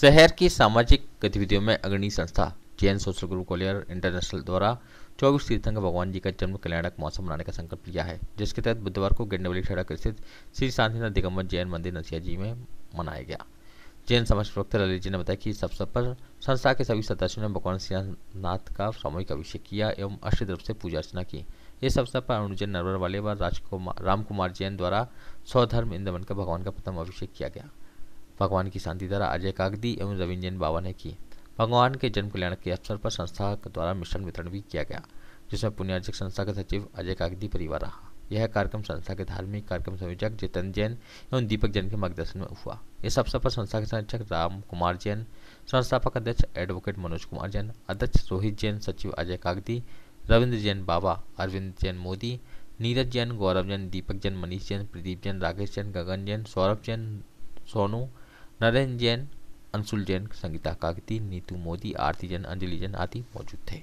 शहर की सामाजिक गतिविधियों में अग्रणी संस्था जैन सोशल ग्रुप कोलियर इंटरनेशनल द्वारा चौबीस तीर्थंकर भगवान जी का जन्म कल्याणक मौसम मनाने का संकल्प लिया है जिसके तहत बुधवार को गेंडवली सड़क स्थित श्री शांतिनाथ दिगम्बर जैन मंदिर नसिया जी में मनाया गया जैन समाज प्रवक्ता ललित जी ने बताया कि इस अवसर पर संस्था के सभी सदस्यों ने भगवान नाथ का सामूहिक अभिषेक किया एवं अष्ट रूप से पूजा अर्चना की इस अवसर पर अरुण जैन नरवर वाले व राजकुमार रामकुमार जैन द्वारा स्वधर्म इंद्रमन का भगवान का प्रथम अभिषेक किया गया भगवान की शांति द्वारा अजय कागदी एवं रविंद्र बाबा ने की भगवान के जन्म कल्याण के अवसर पर संस्था द्वारा मिश्रण वितरण भी किया गया जिसमें पुण्यार्जक संस्था के सचिव अजय कागदी परिवार रहा यह कार्यक्रम संस्था के धार्मिक कार्यक्रम संयोजक चेतन जैन एवं दीपक जैन के मार्गदर्शन में हुआ इस अवसर पर संस्था के संरक्षक राम कुमार जैन संस्थापक अध्यक्ष एडवोकेट मनोज कुमार जैन अध्यक्ष रोहित जैन सचिव अजय कागदी रविंद्र जैन बाबा अरविंद जैन मोदी नीरज जैन गौरव जैन दीपक जैन मनीष जैन प्रदीप जैन राकेश जैन गगन जैन सौरभ जैन सोनू नरेंद्र जैन अंशुल जैन संगीता काकती नीतू मोदी आरती जैन अंजलि जैन आदि मौजूद थे